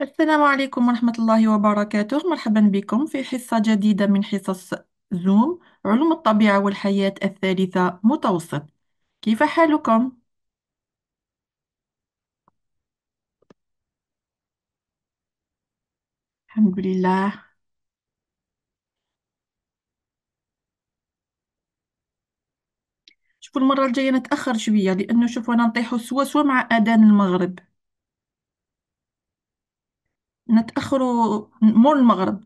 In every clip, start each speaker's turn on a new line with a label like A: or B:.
A: السلام عليكم ورحمة الله وبركاته مرحبا بكم في حصة جديدة من حصص زوم علوم الطبيعة والحياة الثالثة متوسط كيف حالكم؟ الحمد لله شوفوا المرة الجاية نتأخر شوية لأنه شوفوا أنا نطيحوا سوا سوا مع أذان المغرب نتاخروا مور المغرب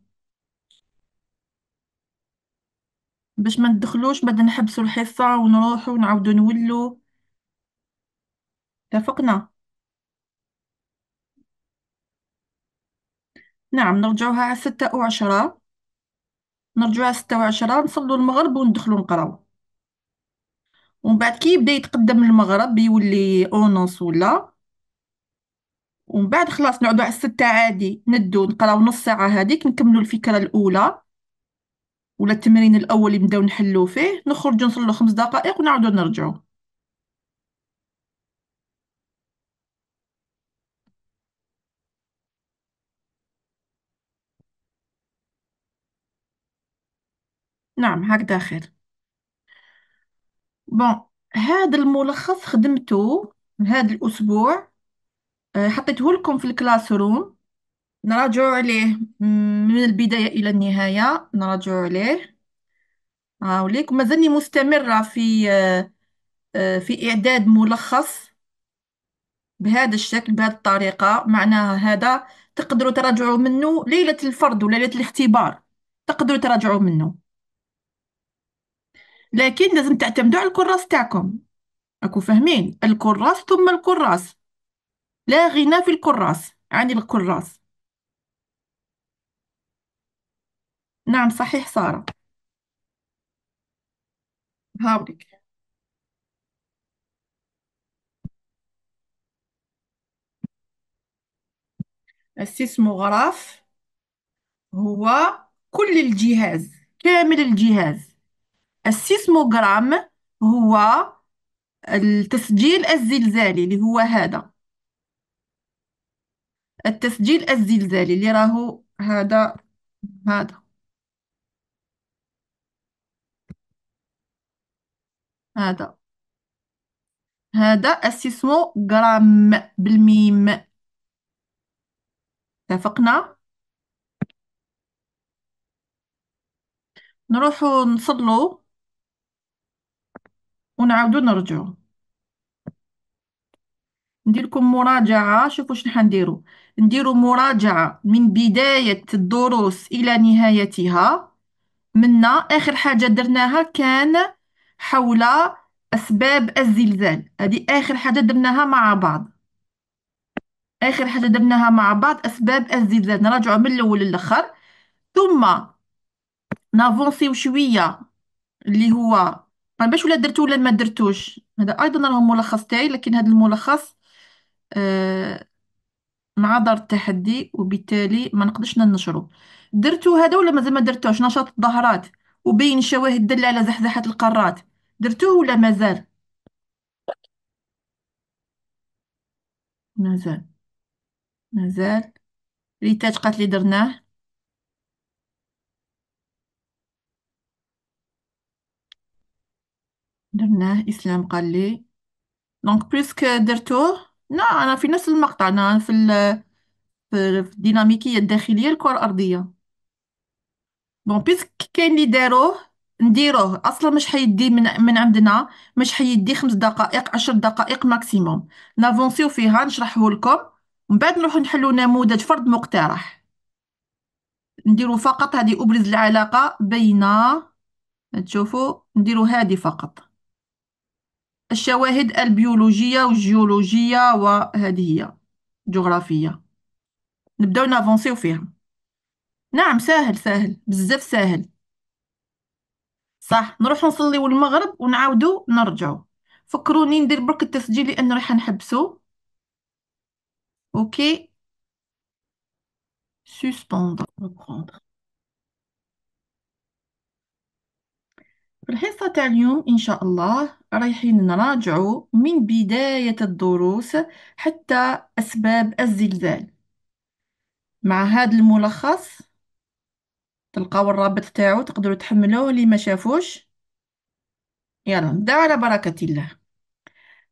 A: باش ما ندخلوش بعد نحبسوا الحصه ونروحوا ونعاودوا نولوا اتفقنا نعم نرجعوها على ستة أو عشرة نرجعوها على ستة وعشرة نصلوا المغرب وندخلوا نقراو ومن بعد كي يبدا يتقدم المغرب يولي اونونس ولا ومن بعد خلاص نقعدو على الستة عادي ندو نقراو نص ساعة هذيك نكملو الفكرة الأولى ولا التمرين الأول اللي نبداو نحلو فيه نخرجو نصلو خمس دقائق ونعودوا نرجعو نعم هكذا خير بون هذا الملخص خدمته هذا الأسبوع أه، حطيته لكم في الكلاس روم نراجعوا عليه من البداية إلى النهاية نراجعوا عليه هاوليك مازالني مستمرة في أه، أه، في إعداد ملخص بهذا الشكل بهذه الطريقة معناها هذا تقدروا تراجعوا منه ليلة الفرد وليلة الاختبار تقدروا تراجعوا منه لكن لازم تعتمدوا على الكراس تاعكم أكو فاهمين الكراس ثم الكراس لا غنى في الكراس عن الكراس نعم صحيح سارة هاولك السيسموغراف هو كل الجهاز كامل الجهاز السيسموغرام هو التسجيل الزلزالي اللي هو هذا التسجيل الزلزالي اللي راهو هذا هذا هذا هذا اسيسمو جرام بالميم اتفقنا نروحو نصلو ونعاودو نرجعو نديركم مراجعة شوفوا شنو حنديرو نديروا مراجعة من بداية الدروس إلى نهايتها منا آخر حاجة درناها كان حول أسباب الزلزال هذه آخر حاجة درناها مع بعض آخر حاجة درناها مع بعض أسباب الزلزال نراجعوا من الأول للآخر ثم نافونسيو شوية اللي هو ما باش ولا درتو ولا ما درتوش هذا أيضا راه ملخص تاعي لكن هذا الملخص آه مع دار التحدي وبالتالي ما نقدرش ننشره درتو هذا ولا مازال ما درتوش نشاط الظهرات وبين شواهد دالة على زحزحة القارات درتوه ولا مازال مازال مازال ريتاج قالت لي درناه درناه اسلام قال لي دونك كو درتوه لا أنا في نفس المقطع أنا في ال... في في الديناميكية الداخلية الكرة الأرضية بون بيسك كاين اللي داروه نديروه اصلا مش حيدي من من عندنا مش حيدي خمس دقائق عشر دقائق ماكسيموم نافونسيو فيها نشرحه لكم من بعد نروحو نحلو نموذج فرض مقترح نديرو فقط هذه ابرز العلاقه بين تشوفوا نديرو هذه فقط الشواهد البيولوجية والجيولوجية وهذه هي جغرافية نبداو نافونسيو فيها نعم ساهل ساهل بزاف ساهل صح نروح نصليو المغرب ونعاودو نرجعو فكروني ندير برك التسجيل لان راح نحبسو اوكي سوسبوندر في الحصة تاع اليوم إن شاء الله رايحين نراجعوا من بداية الدروس حتى أسباب الزلزال مع هذا الملخص تلقاو الرابط تاعو تقدروا تحملوه اللي ما شافوش يلا نبداو على بركة الله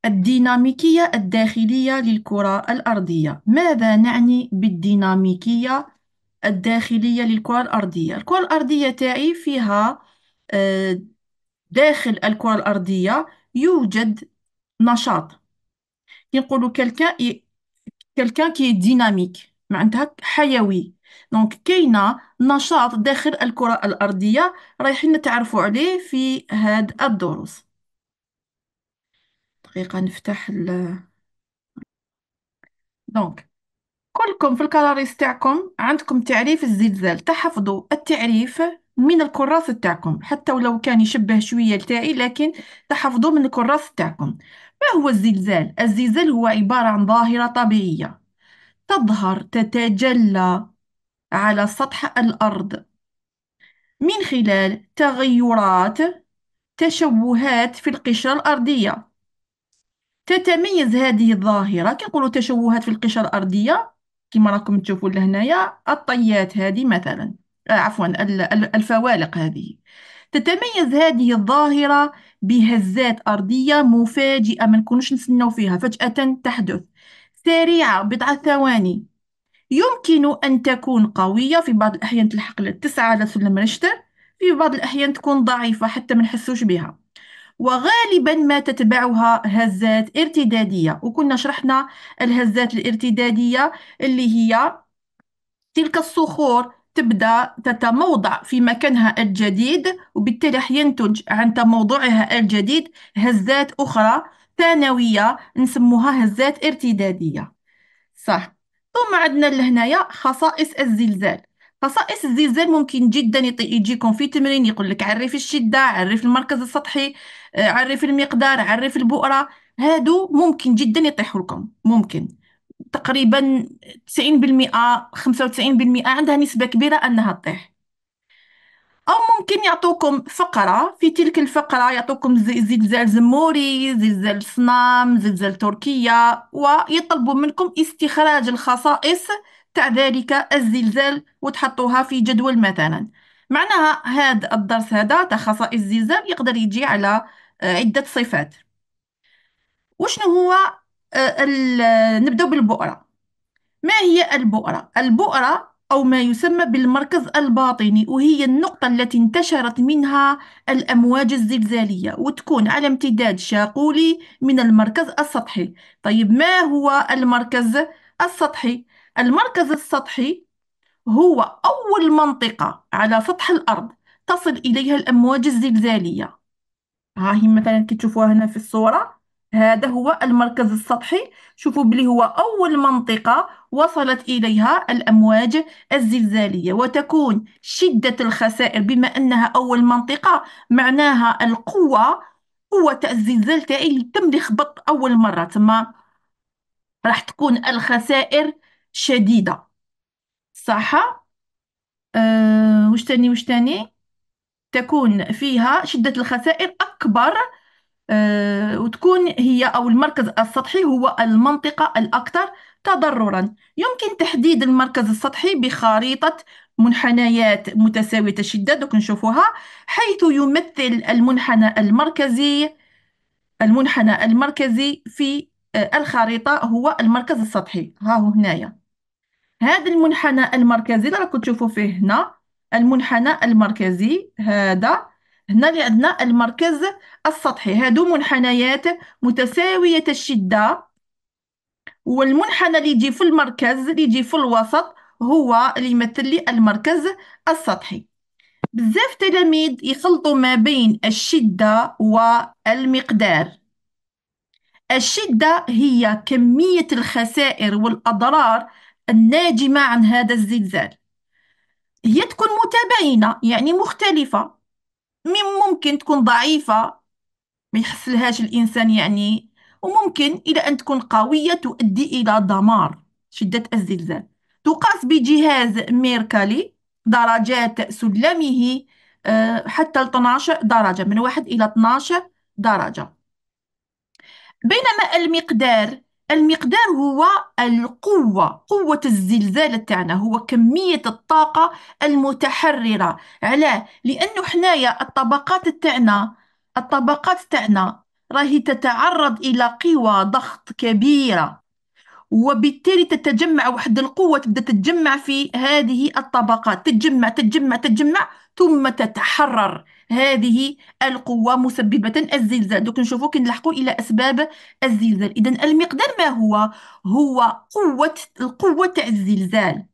A: الديناميكية الداخلية للكرة الأرضية ماذا نعني بالديناميكية الداخلية للكرة الأرضية الكرة الأرضية تاعي فيها آه داخل الكرة الأرضية يوجد نشاط كنقولوا كالكان كالكان كي ديناميك معناتها حيوي دونك كاينه نشاط داخل الكره الارضيه رايحين نتعرفوا عليه في هاد الدروس دقيقه نفتح ال دونك كلكم في الكراريس تاعكم عندكم تعريف الزلزال تحفظوا التعريف من الكراث تاعكم حتى ولو كان يشبه شوية لتاعي لكن تحفظوا من الكراث تاعكم ما هو الزلزال؟ الزلزال هو عبارة عن ظاهرة طبيعية تظهر تتجلى على سطح الأرض من خلال تغيرات تشوهات في القشرة الأرضية تتميز هذه الظاهرة نقولوا تشوهات في القشرة الأرضية كما راكم تشوفوا لهنايا الطيات هذه مثلا آه، عفوا الفوالق هذه تتميز هذه الظاهرة بهزات أرضية مفاجئة ما نكونوش نسنو فيها فجأة تحدث سريعة بضع ثواني يمكن أن تكون قوية في بعض الأحيان تلحق للتسعة سلم ريشتر في بعض الأحيان تكون ضعيفة حتى ما نحسوش بها وغالبا ما تتبعها هزات ارتدادية وكنا شرحنا الهزات الارتدادية اللي هي تلك الصخور تبدأ تتموضع في مكانها الجديد وبالتالي ينتج عن تموضعها الجديد هزات أخرى ثانوية نسموها هزات ارتدادية صح ثم عندنا لهنايا خصائص الزلزال خصائص الزلزال ممكن جدا يجيكم في تمرين يقول لك عرف الشدة عرف المركز السطحي آه، عرف المقدار عرف البؤرة هادو ممكن جدا يطيحوا لكم ممكن تقريبا 90% 95% عندها نسبة كبيرة أنها تطيح أو ممكن يعطوكم فقرة في تلك الفقرة يعطوكم زلزال زموري زلزال صنام زلزال تركيا ويطلبوا منكم استخراج الخصائص تاع ذلك الزلزال وتحطوها في جدول مثلا معناها هذا الدرس هذا تاع خصائص الزلزال يقدر يجي على عدة صفات وشنو هو آه، نبداو بالبؤره ما هي البؤره البؤره او ما يسمى بالمركز الباطني وهي النقطه التي انتشرت منها الامواج الزلزاليه وتكون على امتداد شاقولي من المركز السطحي طيب ما هو المركز السطحي المركز السطحي هو اول منطقه على سطح الارض تصل اليها الامواج الزلزاليه ها هي مثلا كي تشوفوها هنا في الصوره هذا هو المركز السطحي شوفوا بلي هو أول منطقة وصلت إليها الأمواج الزلزالية وتكون شدة الخسائر بما أنها أول منطقة معناها القوة قوة الزلزال تاعي اللي تم لي خبط أول مرة تما راح تكون الخسائر شديدة صح أه وش تاني وش تاني تكون فيها شدة الخسائر أكبر آه، وتكون هي أو المركز السطحي هو المنطقة الأكثر تضررا يمكن تحديد المركز السطحي بخريطة منحنيات متساوية الشدة دوك نشوفوها حيث يمثل المنحنى المركزي المنحنى المركزي في آه، الخريطة هو المركز السطحي ها هو هنايا هذا المنحنى المركزي اللي راكم تشوفوا فيه هنا المنحنى المركزي هذا هنا اللي عندنا المركز السطحي هادو منحنيات متساوية الشدة والمنحنى اللي يجي في المركز اللي يجي في الوسط هو اللي يمثل لي المركز السطحي بزاف تلاميذ يخلطوا ما بين الشدة والمقدار الشدة هي كمية الخسائر والأضرار الناجمة عن هذا الزلزال هي تكون متباينة يعني مختلفة من ممكن تكون ضعيفة ما يحسلهاش الإنسان يعني وممكن إلى أن تكون قوية تؤدي إلى دمار شدة الزلزال تقاس بجهاز ميركالي درجات سلمه آه، حتى 12 درجة من واحد إلى 12 درجة بينما المقدار المقدار هو القوة قوة الزلزال تاعنا هو كمية الطاقة المتحررة علاه لأنه حنايا الطبقات تاعنا الطبقات تاعنا راهي تتعرض إلى قوى ضغط كبيرة وبالتالي تتجمع وحد القوة تبدأ تتجمع في هذه الطبقات تتجمع تتجمع تتجمع ثم تتحرر هذه القوة مسببة الزلزال دوك نشوفو كنلحقوا إلى أسباب الزلزال إذا المقدار ما هو هو قوة القوة تاع الزلزال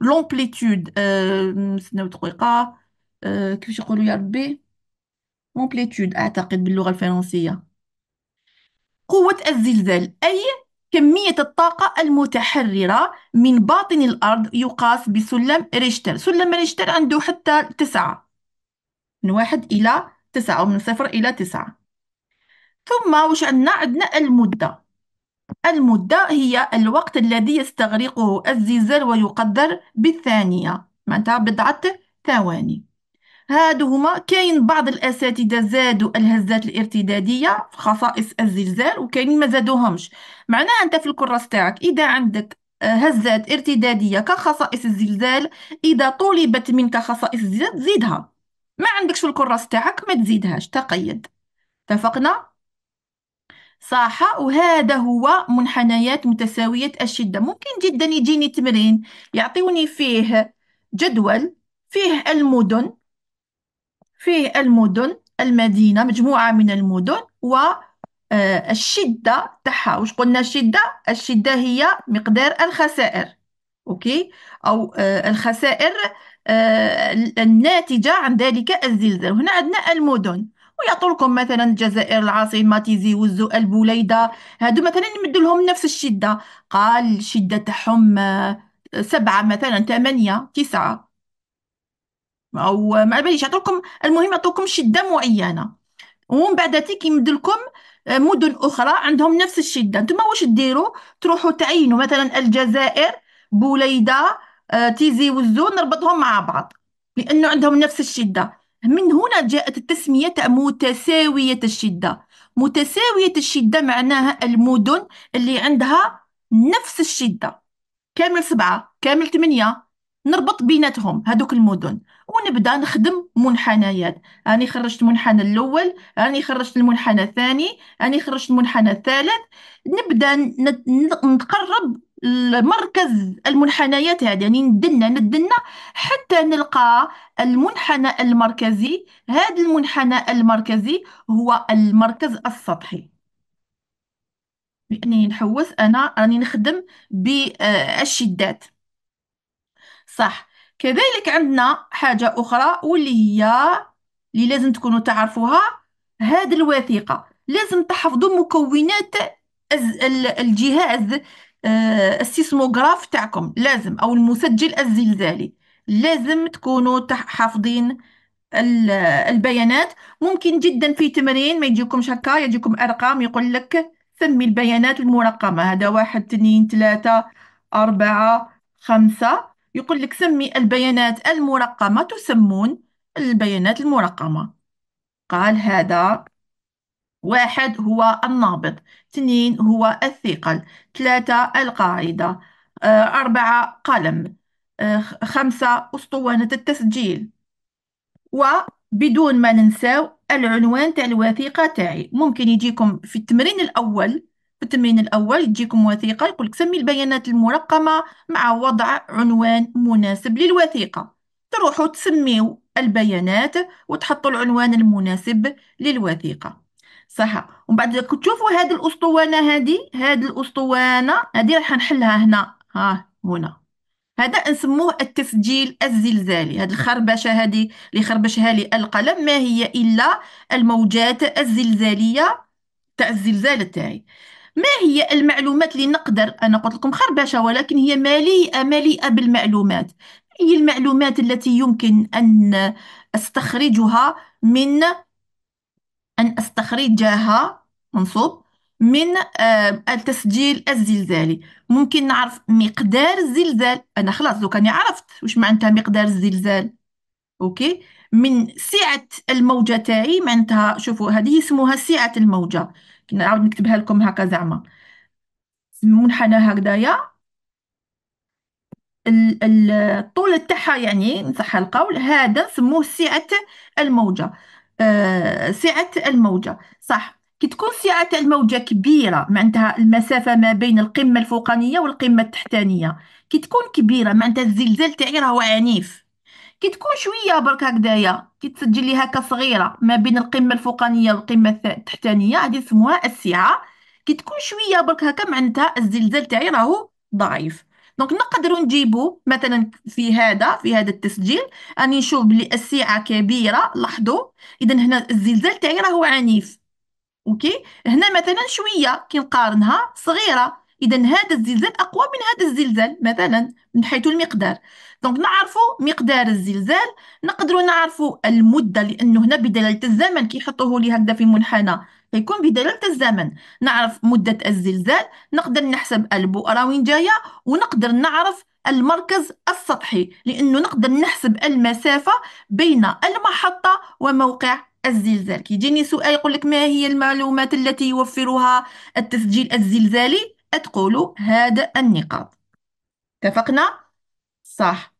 A: لومبليتود euh, نستناو دقيقة أه كيفاش يقولوا يا ربي لومبليتود أعتقد باللغة الفرنسية قوة الزلزال أي كمية الطاقة المتحررة من باطن الأرض يقاس بسلم ريشتر سلم ريشتر عنده حتى تسعة من واحد إلى تسعة أو من صفر إلى تسعة ثم وش عندنا عندنا المدة المدة هي الوقت الذي يستغرقه الزلزال ويقدر بالثانية معناتها بضعة ثواني هادو هما كاين بعض الاساتذه زادوا الهزات الارتداديه في خصائص الزلزال وكاينين ما زادوهمش معناها انت في الكراس تاعك اذا عندك آه، هزات ارتداديه كخصائص الزلزال اذا طلبت منك خصائص الزلزال زيدها ما عندكش في الكراس تاعك ما تزيدهاش تقيد اتفقنا صح وهذا هو منحنيات متساوية الشدة ممكن جدا يجيني تمرين يعطيوني فيه جدول فيه المدن فيه المدن المدينة مجموعة من المدن و آه، الشدة تاعها واش قلنا الشدة الشدة هي مقدار الخسائر اوكي او آه، الخسائر آه، الناتجة عن ذلك الزلزال هنا عندنا المدن ويعطولكم مثلا الجزائر العاصمة تيزي وزو البوليدة هادو مثلا يمدوا لهم نفس الشدة قال الشدة تاعهم آه، سبعة مثلا ثمانية تسعة أو ما باليش يعطولكم المهم يعطوكم شدة معينة ومن بعد تيك لكم آه، مدن أخرى عندهم نفس الشدة نتوما واش ديروا تروحوا تعينوا مثلا الجزائر بوليدة تيزي آه، وزو نربطهم مع بعض لأنه عندهم نفس الشدة من هنا جاءت التسمية متساوية الشدة متساوية الشدة معناها المدن اللي عندها نفس الشدة كامل سبعة كامل ثمانية نربط بيناتهم هذوك المدن ونبدا نخدم منحنيات راني خرجت المنحنى الاول راني خرجت المنحنى الثاني راني خرجت المنحنى الثالث نبدا نتقرب المركز المنحنيات هذا يعني ندنا ندنا حتى نلقى المنحنى المركزي هذا المنحنى المركزي هو المركز السطحي يعني نحوس انا راني نخدم بالشدات صح كذلك عندنا حاجة أخرى واللي هي اللي لازم تكونوا تعرفوها هذه الوثيقة لازم تحفظوا مكونات الجهاز آه، السيسموغراف تاعكم لازم او المسجل الزلزالي لازم تكونوا تح- حافظين ال- البيانات ممكن جدا في تمرين ما يجيكمش هكا يجيكم ارقام يقول لك سمي البيانات المرقمة هذا واحد اثنين ثلاثة أربعة خمسة يقول لك سمي البيانات المرقمة تسمون البيانات المرقمة قال هذا واحد هو النابض اثنين هو الثقل ثلاثة القاعدة آه، أربعة قلم آه، خمسة أسطوانة التسجيل وبدون ما ننساو العنوان تاع الوثيقة تاعي ممكن يجيكم في التمرين الأول في التمرين الأول يجيكم وثيقة يقولك سمي البيانات المرقمة مع وضع عنوان مناسب للوثيقة تروحوا تسميو البيانات وتحطوا العنوان المناسب للوثيقة صح ومن بعد تشوفوا هذه الاسطوانه هذه هذه الاسطوانه هذه راح نحلها هنا ها هنا هذا نسموه التسجيل الزلزالي هذه الخربشه هذه اللي خربشها لي القلم ما هي الا الموجات الزلزاليه تاع الزلزال تاعي ما هي المعلومات اللي نقدر انا قلت لكم خربشه ولكن هي مليئه مليئه بالمعلومات هي المعلومات التي يمكن ان استخرجها من أن أستخرجها منصوب من آه، التسجيل الزلزالي ممكن نعرف مقدار الزلزال أنا خلاص لو كاني عرفت واش معناتها مقدار الزلزال أوكي من سعة الموجة تاعي معناتها شوفوا هذه اسمها سعة الموجة نعاود نكتبها لكم هكا زعما منحنى هكذايا الطول تاعها يعني نصح القول هذا سموه سعة الموجة آه، سعة الموجة صح كي تكون سعة الموجة كبيرة معناتها المسافة ما بين القمة الفوقانية والقمة التحتانية كي تكون كبيرة معناتها الزلزال تاعي راهو عنيف كي تكون شوية برك هكدايا كي تسجل لي هكا صغيرة ما بين القمة الفوقانية والقمة التحتانية هذه نسموها السعة كي تكون شوية برك هكا معناتها الزلزال تاعي راهو ضعيف دونك نقدروا نجيبوا مثلا في هذا في هذا التسجيل راني نشوف بلي السعه كبيره لاحظوا اذا هنا الزلزال تاعي راهو عنيف اوكي هنا مثلا شويه كي نقارنها صغيره اذا هذا الزلزال اقوى من هذا الزلزال مثلا من حيث المقدار دونك نعرفوا مقدار الزلزال نقدروا نعرفوا المده لانه هنا بدلاله الزمن كيحطوه لي هكذا في منحنى يكون بدلالة الزمن نعرف مدة الزلزال نقدر نحسب البؤرة وين جاية ونقدر نعرف المركز السطحي لأنه نقدر نحسب المسافة بين المحطة وموقع الزلزال كيجيني سؤال يقول لك ما هي المعلومات التي يوفرها التسجيل الزلزالي تقولوا هذا النقاط اتفقنا صح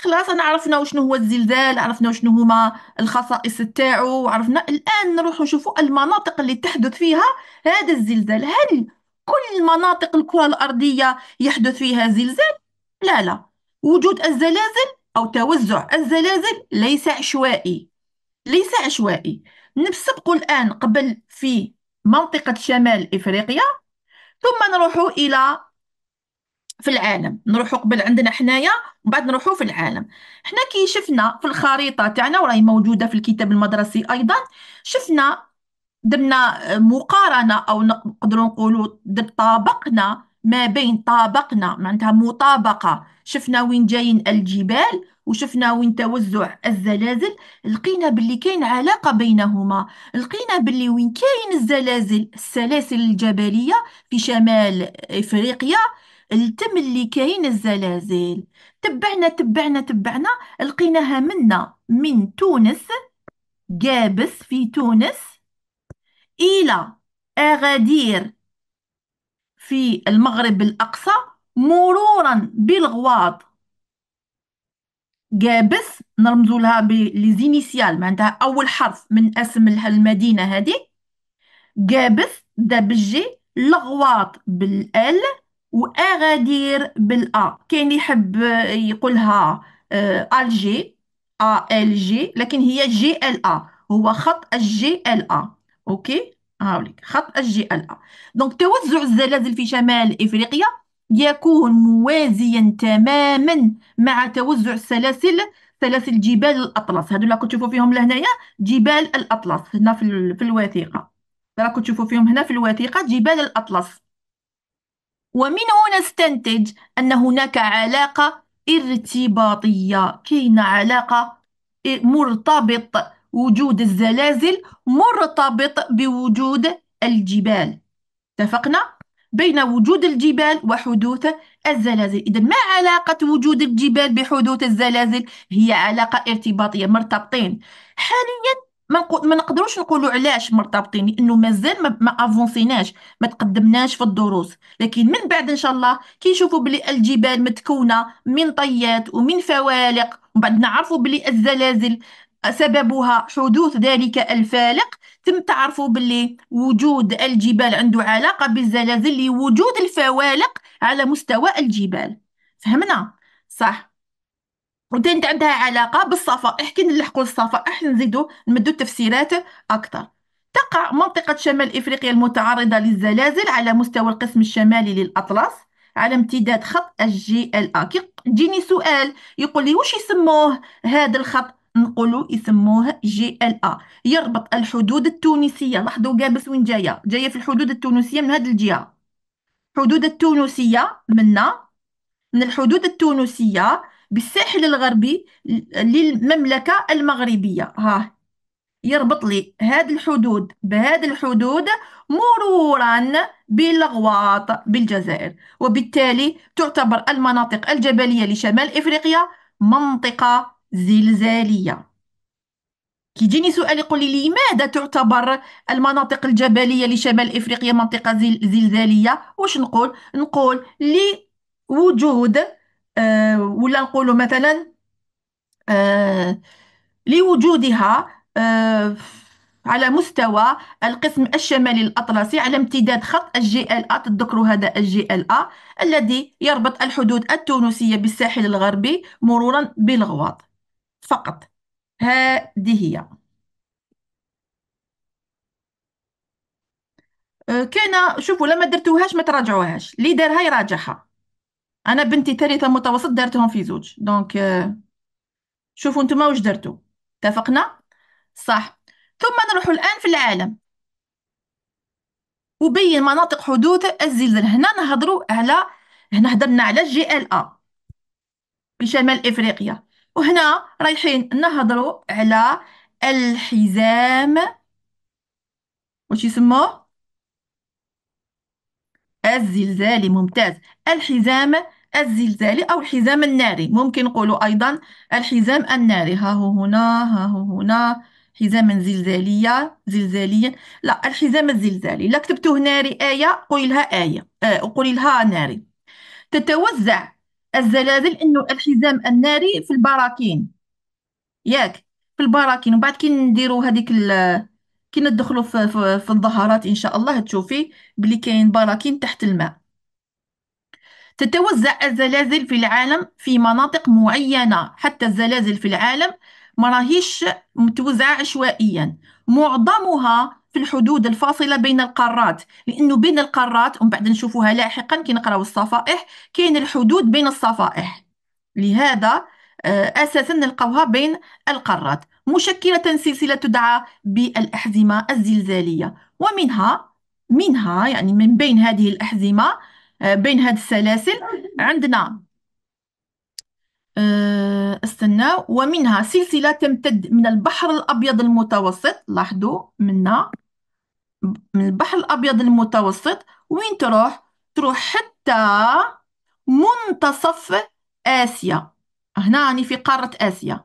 A: خلاص انا عرفنا وشنو هو الزلزال عرفنا وشنو هما الخصائص تاعو وعرفنا الان نروح نشوفوا المناطق اللي تحدث فيها هذا الزلزال هل كل مناطق الكرة الأرضية يحدث فيها زلزال لا لا وجود الزلازل أو توزع الزلازل ليس عشوائي ليس عشوائي نسبق الآن قبل في منطقة شمال إفريقيا ثم نروح إلى في العالم نروحوا قبل عندنا حنايا ومن بعد نروحوا في العالم حنا كي شفنا في الخريطة تاعنا وراهي موجودة في الكتاب المدرسي أيضا شفنا درنا مقارنة أو نقدروا نقولوا طابقنا ما بين طابقنا معناتها مطابقة شفنا وين جايين الجبال وشفنا وين توزع الزلازل لقينا باللي كاين علاقة بينهما لقينا باللي وين كاين الزلازل السلاسل الجبلية في شمال إفريقيا التم اللي كاين الزلازل تبعنا تبعنا تبعنا لقيناها منا من تونس جابس في تونس إلى أغادير في المغرب الأقصى مرورا بالغواط جابس نرمزو لها بليزينيسيال معناتها أول حرف من اسم المدينة هذه جابس دبجي لغواط بالال واغادير بالأ كاين اللي يحب يقولها آه، الجي ا ال جي لكن هي جي ال ا هو خط الجي ال ا اوكي هاوليك خط الجي ال ا دونك توزع الزلازل في شمال افريقيا يكون موازيا تماما مع توزع السلاسل سلاسل جبال الاطلس هادو راكم تشوفوا فيهم لهنايا جبال الاطلس هنا في, في الوثيقه راكم تشوفوا فيهم هنا في الوثيقه جبال الاطلس ومنه نستنتج أن هناك علاقة ارتباطية كاينة علاقة مرتبط وجود الزلازل مرتبط بوجود الجبال اتفقنا بين وجود الجبال وحدوث الزلازل إذا ما علاقة وجود الجبال بحدوث الزلازل هي علاقة ارتباطية مرتبطين حاليا ما نقو... ما نقدروش نقولوا علاش مرتبطين لانه مازال ما, ما افونسيناش ما تقدمناش في الدروس لكن من بعد ان شاء الله كي نشوفوا بلي الجبال متكونه من طيات ومن فوالق ومن بعد نعرفوا بلي الزلازل سببها حدوث ذلك الفالق تم تعرفوا بلي وجود الجبال عنده علاقة بالزلازل لوجود الفوالق على مستوى الجبال فهمنا صح ودانت عندها علاقة بالصفائح كي نلحقوا الصفائح نزيدوا نمدوا التفسيرات أكثر تقع منطقة شمال إفريقيا المتعرضة للزلازل على مستوى القسم الشمالي للأطلس على امتداد خط الجي ال أ كي سؤال يقول لي وش يسموه هذا الخط نقولوا يسموه جي ال أ يربط الحدود التونسية لاحظوا قابس وين جاية جاية في الحدود التونسية من هذه الجهة حدود التونسية منا من الحدود التونسية بالساحل الغربي للمملكة المغربية ها يربط لي هاد الحدود بهاد الحدود مرورا بالغواط بالجزائر وبالتالي تعتبر المناطق الجبلية لشمال إفريقيا منطقة زلزالية كيجيني سؤال يقول لي لماذا تعتبر المناطق الجبلية لشمال إفريقيا منطقة زل زلزالية واش نقول نقول لوجود آه، ولا نقولوا مثلا آه، لوجودها آه، على مستوى القسم الشمالي الأطلسي على امتداد خط الجي ال أ تذكروا هذا الجي ال أ الذي يربط الحدود التونسية بالساحل الغربي مرورا بالغواط فقط هذه هي آه، كان شوفوا لما درتوهاش ما تراجعوهاش اللي دارها يراجعها انا بنتي ثالثه متوسط دارتهم في زوج دونك آه، شوفوا نتوما واش درتو اتفقنا صح ثم نروح الان في العالم وبين مناطق حدوث الزلزال هنا نهضروا على هنا هضرنا على الجي ال ا في شمال افريقيا وهنا رايحين نهضروا على الحزام واش يسموه الزلزالي ممتاز الحزام الزلزالي أو الحزام الناري ممكن نقولوا أيضا الحزام الناري ها هو هنا ها هو هنا حزاما زلزالية زلزاليا لا الحزام الزلزالي لا كتبته ناري آية قولي لها آية آه قولي لها ناري تتوزع الزلازل انه الحزام الناري في البراكين ياك في البراكين وبعد كي نديروا هذيك كي ندخلوا في, في, في الظهرات ان شاء الله تشوفي بلي كاين براكين تحت الماء تتوزع الزلازل في العالم في مناطق معينة حتى الزلازل في العالم ما راهيش متوزعة عشوائيا معظمها في الحدود الفاصلة بين القارات لأنه بين القارات ومن بعد نشوفوها لاحقا كي نقراو الصفائح كاين الحدود بين الصفائح لهذا آه، أساسا نلقاوها بين القارات مشكلة سلسلة تدعى بالأحزمة الزلزالية ومنها منها يعني من بين هذه الأحزمة آه، بين هاد السلاسل عندنا آه، استناو ومنها سلسلة تمتد من البحر الأبيض المتوسط لاحظوا منا من البحر الأبيض المتوسط وين تروح تروح حتى منتصف آسيا هنا راني في قارة آسيا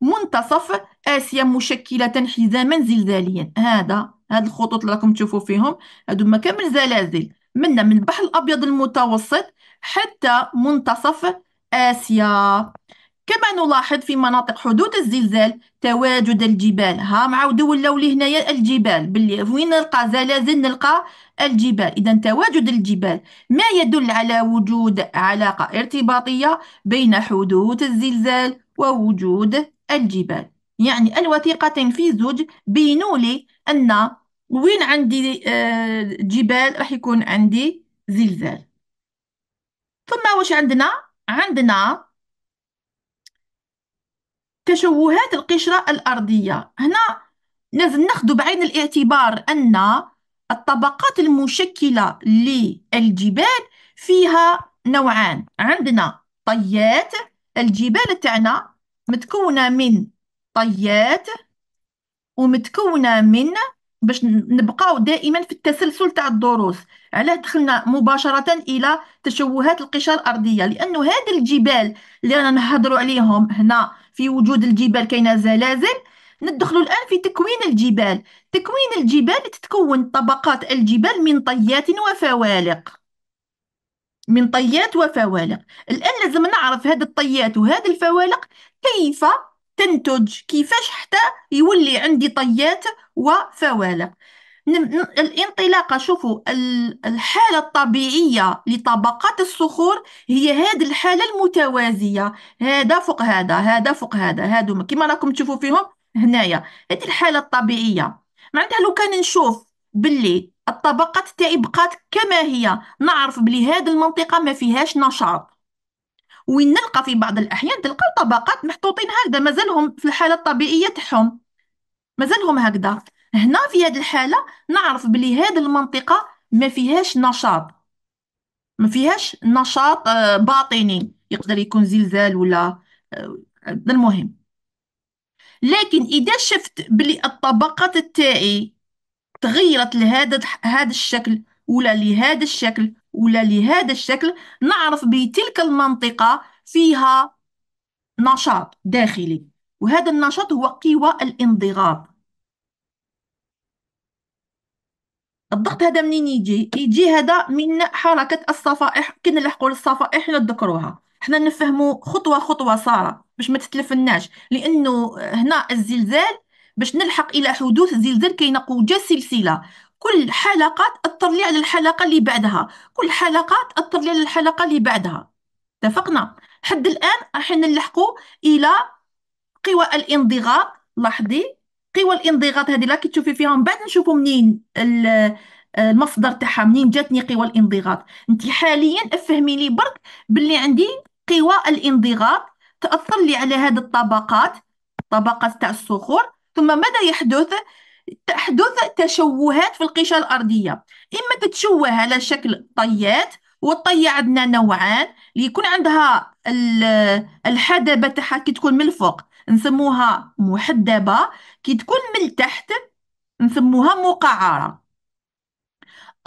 A: منتصف آسيا مشكلة حزاما زلزاليا هذا هاد الخطوط اللي راكم تشوفوا فيهم هادو ما كامل زلازل منا من البحر الأبيض المتوسط حتى منتصف آسيا كما نلاحظ في مناطق حدوث الزلزال تواجد الجبال ها معاودو ولاو لي هنايا الجبال باللي وين نلقى زلازل نلقى الجبال اذا تواجد الجبال ما يدل على وجود علاقه ارتباطيه بين حدوث الزلزال ووجود الجبال يعني الوثيقتين في زوج بينوا لي ان وين عندي آه، جبال راح يكون عندي زلزال ثم واش عندنا عندنا تشوهات القشرة الأرضية هنا لازم ناخذ بعين الاعتبار أن الطبقات المشكلة للجبال فيها نوعان عندنا طيات الجبال تاعنا متكونة من طيات ومتكونة من باش نبقاو دائما في التسلسل تاع الدروس علاه دخلنا مباشرة إلى تشوهات القشرة الأرضية لأنه هذه الجبال اللي رانا نهضروا عليهم هنا في وجود الجبال كاينة زلازل ندخلوا الآن في تكوين الجبال تكوين الجبال تتكون طبقات الجبال من طيات وفوالق من طيات وفوالق الآن لازم نعرف هذه الطيات وهذه الفوالق كيف تنتج كيفاش حتى يولي عندي طيات وفوالق الانطلاقة شوفوا الحالة الطبيعية لطبقات الصخور هي هذه الحالة المتوازية هذا فوق هذا هذا فوق هذا هادو كما راكم تشوفوا فيهم هنايا هذه الحالة الطبيعية معناتها لو كان نشوف باللي الطبقات تاعي بقات كما هي نعرف بلي هذه المنطقة ما فيهاش نشاط وين نلقى في بعض الأحيان تلقى الطبقات محطوطين هكذا مازالهم في الحالة الطبيعية تاعهم مازالهم هكذا هنا في هذه الحالة نعرف بلي هذه المنطقة ما فيهاش نشاط ما فيهاش نشاط آه، باطني يقدر يكون زلزال ولا آه، المهم لكن إذا شفت بلي الطبقات تاعي تغيرت لهذا هذا الشكل ولا لهذا الشكل ولا لهذا الشكل نعرف بتلك المنطقة فيها نشاط داخلي وهذا النشاط هو قوى الانضغاط الضغط هذا منين يجي يجي هذا من حركة الصفائح كي نلحقوا للصفائح نذكروها حنا نفهموا خطوة خطوة سارة باش ما تتلفناش لأنه هنا الزلزال باش نلحق إلى حدوث الزلزال كاينة قوجة سلسلة كل حلقة تأثر لي على الحلقة اللي بعدها كل حلقة تأثر لي على الحلقة اللي بعدها اتفقنا حد الآن راح نلحقوا إلى قوى الانضغاط لاحظي قوى الانضغاط هذه لا تشوفي فيها من بعد نشوفوا منين المصدر تاعها منين جاتني قوى الانضغاط انت حاليا افهمي لي برك باللي عندي قوى الانضغاط تأثر لي على هذه الطبقات الطبقات تاع الصخور ثم ماذا يحدث تحدث تشوهات في القشرة الأرضية إما تتشوه على شكل طيات والطية عندنا نوعان اللي يكون عندها الحدبة تاعها كي تكون من الفوق نسموها محدبة كي تكون من التحت نسموها مقعرة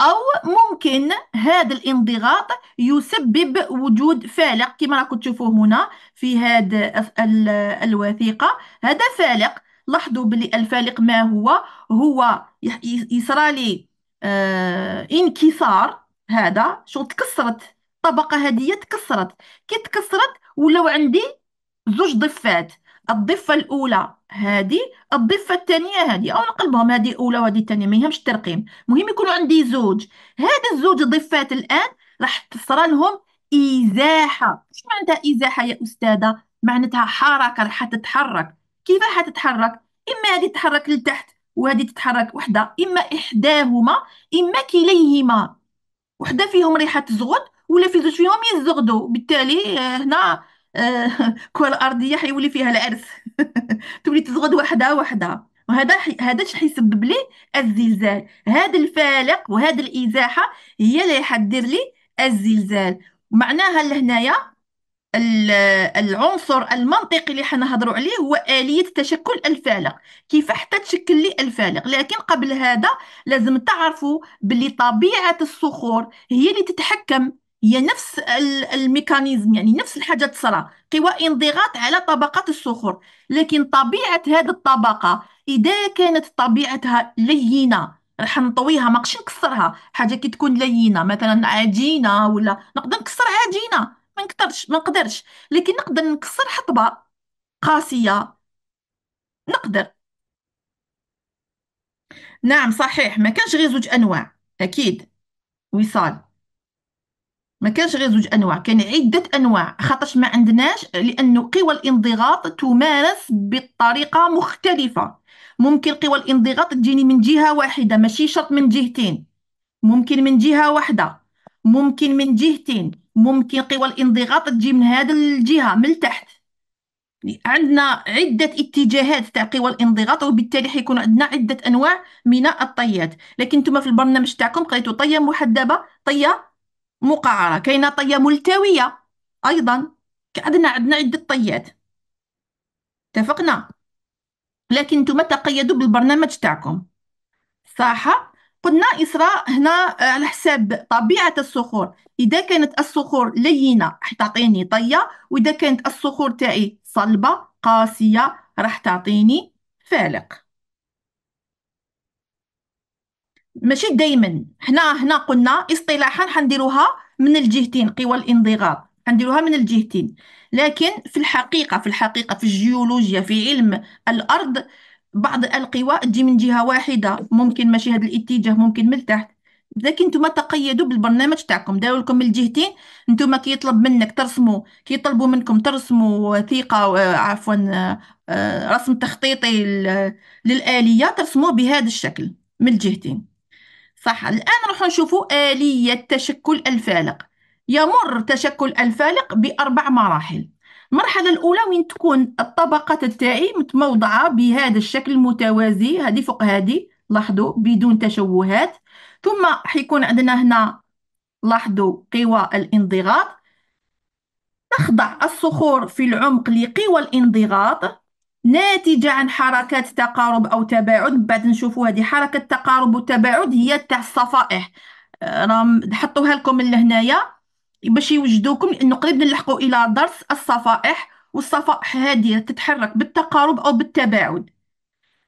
A: أو ممكن هذا الانضغاط يسبب وجود فالق كما راكم تشوفوا هنا في هذا الوثيقة هذا فالق لاحظوا بلي الفالق ما هو هو يصرى لي آه انكسار هذا شغل تكسرت الطبقه هذه تكسرت كي تكسرت ولو عندي زوج ضفات الضفه الاولى هذه الضفه الثانيه هذه او نقلبهم هذه الاولى وهذه الثانيه ما يهمش الترقيم المهم يكونوا عندي زوج هذا الزوج ضفات الان راح تصرى لهم ازاحه شو معناتها ازاحه يا استاذه معناتها حركه راح تتحرك كيفاش تتحرك اما هذه تتحرك لتحت وهذه تتحرك وحده اما احداهما اما كليهما وحده فيهم ريحه تزغد ولا في زوج فيهم يزغدوا بالتالي آه، هنا الكره آه، الارضيه حيولي فيها العرس تولي تزغد وحده وحده وهذا هذا اش حيسبب لي الزلزال هذا الفالق وهذا الازاحه هي اللي حدير لي الزلزال معناها لهنايا العنصر المنطقي اللي حنهضروا عليه هو آلية تشكل الفالق كيف حتى تشكل لي الفالق لكن قبل هذا لازم تعرفوا باللي طبيعة الصخور هي اللي تتحكم هي نفس الميكانيزم يعني نفس الحاجة تصرى قوى انضغاط على طبقات الصخور لكن طبيعة هذه الطبقة إذا كانت طبيعتها لينة راح نطويها ما نكسرها حاجة كي تكون لينة مثلا عجينة ولا نقدر نكسر عجينة ما نقدرش ما نقدرش لكن نقدر نكسر حطبة قاسية نقدر نعم صحيح ما كانش غير زوج انواع اكيد وصال ما كانش غير زوج انواع كان عده انواع خاطرش ما عندناش لانه قوى الانضغاط تمارس بطريقه مختلفه ممكن قوى الانضغاط تجيني من جهه واحده ماشي شرط من جهتين ممكن من جهه واحده ممكن من جهتين ممكن قوى الانضغاط تجي من هذا الجهة من التحت عندنا عدة اتجاهات تاع قوى الانضغاط وبالتالي حيكون عندنا عدة أنواع من الطيات لكن نتوما في البرنامج تاعكم قريتوا طية محدبة طية مقعرة كاينة طية ملتوية أيضا عندنا عندنا عدة طيات اتفقنا لكن نتوما تقيدوا بالبرنامج تاعكم صح قلنا إسراء هنا آه، على حساب طبيعة الصخور إذا كانت الصخور لينة راح تعطيني طية وإذا كانت الصخور تاعي صلبة قاسية راح تعطيني فالق ماشي دايما هنا هنا قلنا اصطلاحا حنديروها من الجهتين قوى الانضغاط حنديروها من الجهتين لكن في الحقيقة في الحقيقة في الجيولوجيا في علم الأرض بعض القوى تجي من جهه واحده ممكن ماشي هذا الاتجاه ممكن من تحت لكن نتوما تقيدوا بالبرنامج تاعكم داروا لكم الجهتين نتوما كيطلب منك ترسموا كيطلبوا منكم ترسموا وثيقه آه، عفوا آه، آه، رسم تخطيطي للآلية ترسموه بهذا الشكل من الجهتين صح الآن نروح نشوفوا آلية تشكل الفالق يمر تشكل الفالق بأربع مراحل المرحله الاولى وين تكون الطبقات تاعي متموضعه بهذا الشكل المتوازي هذه فوق هذه لاحظوا بدون تشوهات ثم حيكون عندنا هنا لاحظوا قوى الانضغاط تخضع الصخور في العمق لقوى الانضغاط ناتجة عن حركات تقارب أو تباعد بعد نشوفوا هذه حركة تقارب وتباعد هي تاع الصفائح آه، راهم حطوها لكم لهنايا باش يوجدوكم لانه قريب نلحقوا الى درس الصفائح والصفائح هذه تتحرك بالتقارب او بالتباعد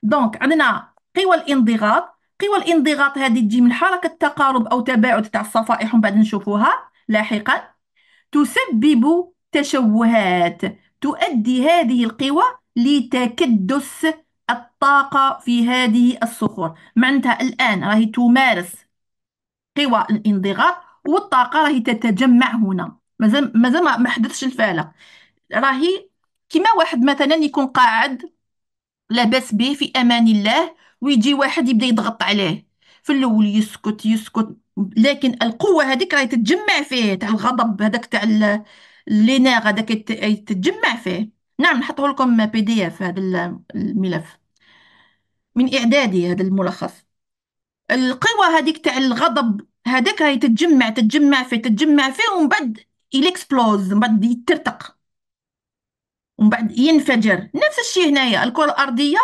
A: دونك عندنا قوى الانضغاط قوى الانضغاط هذه تجي من حركه تقارب او تباعد تاع الصفائح ومن بعد نشوفوها لاحقا تسبب تشوهات تؤدي هذه القوى لتكدس الطاقة في هذه الصخور معناتها الآن راهي تمارس قوى الانضغاط والطاقة راهي تتجمع هنا مازال مازال ما ما حدثش الفعلة راهي كيما واحد مثلا يكون قاعد لاباس به في امان الله ويجي واحد يبدا يضغط عليه في الاول يسكت يسكت لكن القوه هذيك راهي تتجمع فيه تاع الغضب هذاك تاع لينار هذاك تتجمع فيه نعم نحطه لكم بي دي اف هذا الملف من اعدادي هذا الملخص القوه هذيك تاع الغضب هذاك راهي تتجمع تتجمع فيه تتجمع فيه ومن بعد يليكسبلوز من بعد يترتق ومن بعد ينفجر نفس الشيء هنايا الكرة الأرضية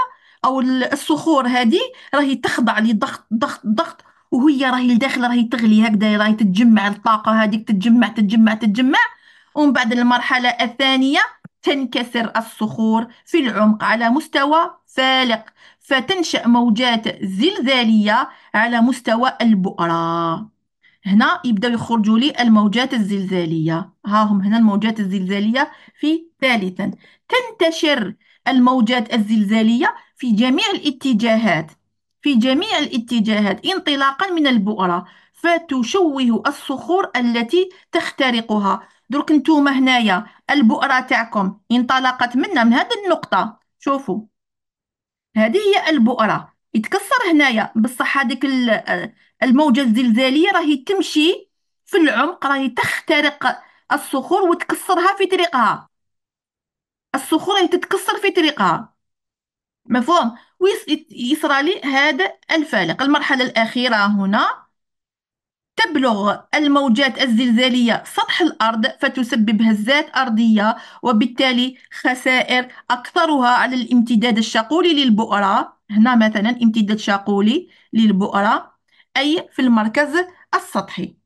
A: أو الصخور هذه راهي تخضع لضغط ضغط ضغط وهي راهي لداخل راهي تغلي هكذا راهي تتجمع الطاقة هذيك تتجمع تتجمع تتجمع ومن بعد المرحلة الثانية تنكسر الصخور في العمق على مستوى فالق فتنشأ موجات زلزالية على مستوى البؤرة هنا يبداو يخرجوا لي الموجات الزلزالية ها هم هنا الموجات الزلزالية في ثالثا تنتشر الموجات الزلزالية في جميع الاتجاهات في جميع الاتجاهات انطلاقا من البؤرة فتشوه الصخور التي تخترقها درك نتوما هنايا البؤرة تاعكم انطلقت منا من هذه النقطة شوفوا هذه هي البؤرة يتكسر هنايا بصح هذيك ال- الموجة الزلزالية راهي تمشي في العمق راهي تخترق الصخور وتكسرها في طريقها الصخور راهي تتكسر في طريقها مفهوم ويصرى لي هذا الفالق المرحلة الأخيرة هنا تبلغ الموجات الزلزالية سطح الأرض فتسبب هزات أرضية وبالتالي خسائر أكثرها على الامتداد الشاقولي للبؤرة هنا مثلا امتداد شاقولي للبؤرة أي في المركز السطحي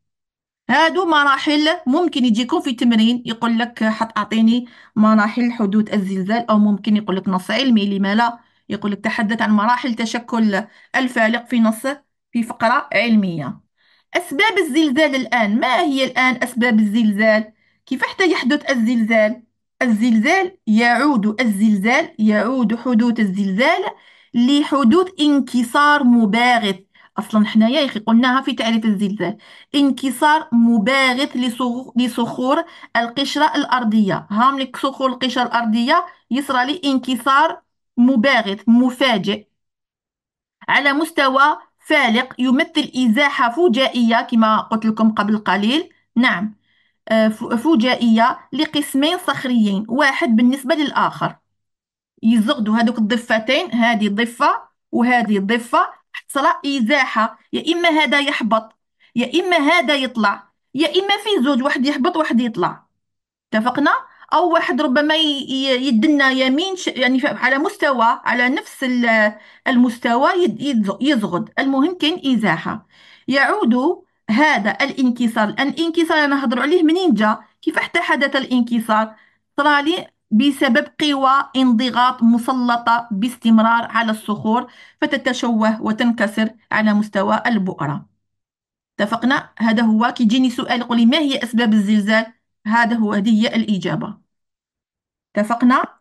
A: هادو مراحل ممكن يجيكم في تمرين يقول لك حط أعطيني مراحل حدوث الزلزال أو ممكن يقول لك نص علمي لما لا يقول لك تحدث عن مراحل تشكل الفالق في نص في فقرة علمية أسباب الزلزال الآن ما هي الآن أسباب الزلزال؟ كيف حتى يحدث الزلزال؟ الزلزال يعود الزلزال يعود حدوث الزلزال لحدوث انكسار مباغت اصلا حنايا يا اخي قلناها في تعريف الزلزال انكسار مباغت لصخور القشره الارضيه هاملك صخور القشره الارضيه يصرى لي انكسار مباغت مفاجئ على مستوى فالق يمثل إزاحة فجائية كما قلت لكم قبل قليل نعم آه، فجائية لقسمين صخريين واحد بالنسبة للآخر يزغدوا هذوك الضفتين هذه ضفة وهذه ضفة حصل إزاحة يا إما هذا يحبط يا إما هذا يطلع يا إما في زوج واحد يحبط واحد يطلع اتفقنا او واحد ربما يدنا يمين يعني على مستوى على نفس المستوى يزغد المهم كاين ازاحه يعود هذا الانكسار الانكسار انا نهضر عليه منين جا كيف حتى حدث الانكسار طرالي بسبب قوى انضغاط مسلطة باستمرار على الصخور فتتشوه وتنكسر على مستوى البؤرة اتفقنا هذا هو كيجيني سؤال يقول لي ما هي أسباب الزلزال هذا هو هذه هي الإجابة اتفقنا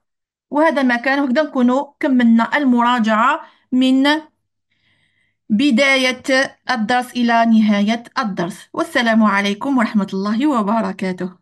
A: وهذا ما كان وهكذا نكونوا كملنا المراجعة من بداية الدرس إلى نهاية الدرس والسلام عليكم ورحمة الله وبركاته